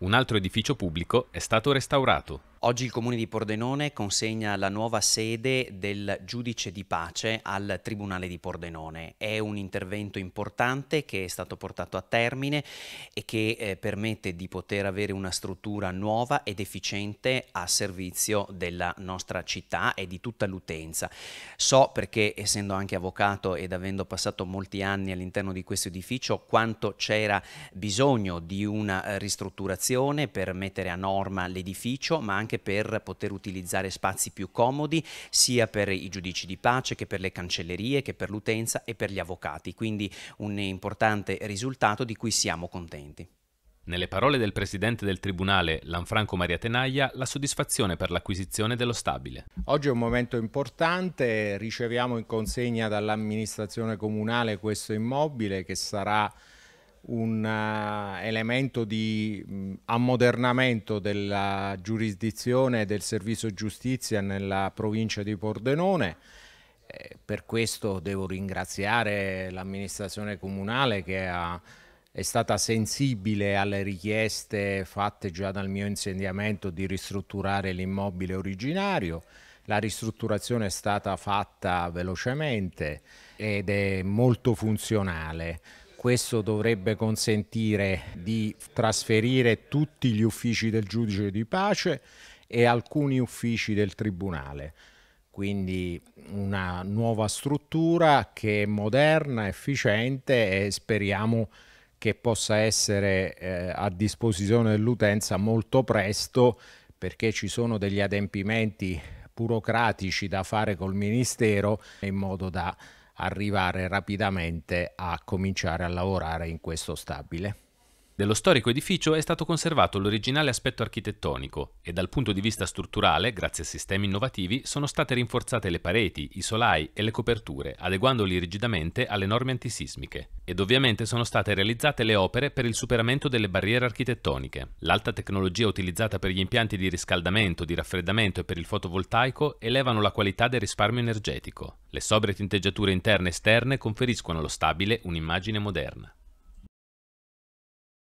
Un altro edificio pubblico è stato restaurato. Oggi il comune di Pordenone consegna la nuova sede del giudice di pace al Tribunale di Pordenone. È un intervento importante che è stato portato a termine e che eh, permette di poter avere una struttura nuova ed efficiente a servizio della nostra città e di tutta l'utenza. So perché essendo anche avvocato ed avendo passato molti anni all'interno di questo edificio quanto c'era bisogno di una eh, ristrutturazione per mettere a norma l'edificio ma anche anche per poter utilizzare spazi più comodi sia per i giudici di pace che per le cancellerie, che per l'utenza e per gli avvocati, quindi un importante risultato di cui siamo contenti. Nelle parole del presidente del tribunale, Lanfranco Maria Tenaglia, la soddisfazione per l'acquisizione dello stabile. Oggi è un momento importante, riceviamo in consegna dall'amministrazione comunale questo immobile che sarà un uh, elemento di mh, ammodernamento della giurisdizione del servizio giustizia nella provincia di Pordenone. Eh, per questo devo ringraziare l'amministrazione comunale che ha, è stata sensibile alle richieste fatte già dal mio insediamento di ristrutturare l'immobile originario. La ristrutturazione è stata fatta velocemente ed è molto funzionale. Questo dovrebbe consentire di trasferire tutti gli uffici del giudice di pace e alcuni uffici del tribunale. Quindi una nuova struttura che è moderna, efficiente e speriamo che possa essere eh, a disposizione dell'utenza molto presto perché ci sono degli adempimenti burocratici da fare col Ministero in modo da arrivare rapidamente a cominciare a lavorare in questo stabile. Dello storico edificio è stato conservato l'originale aspetto architettonico e dal punto di vista strutturale, grazie a sistemi innovativi, sono state rinforzate le pareti, i solai e le coperture, adeguandoli rigidamente alle norme antisismiche. Ed ovviamente sono state realizzate le opere per il superamento delle barriere architettoniche. L'alta tecnologia utilizzata per gli impianti di riscaldamento, di raffreddamento e per il fotovoltaico elevano la qualità del risparmio energetico. Le sobrie tinteggiature interne e esterne conferiscono allo stabile un'immagine moderna.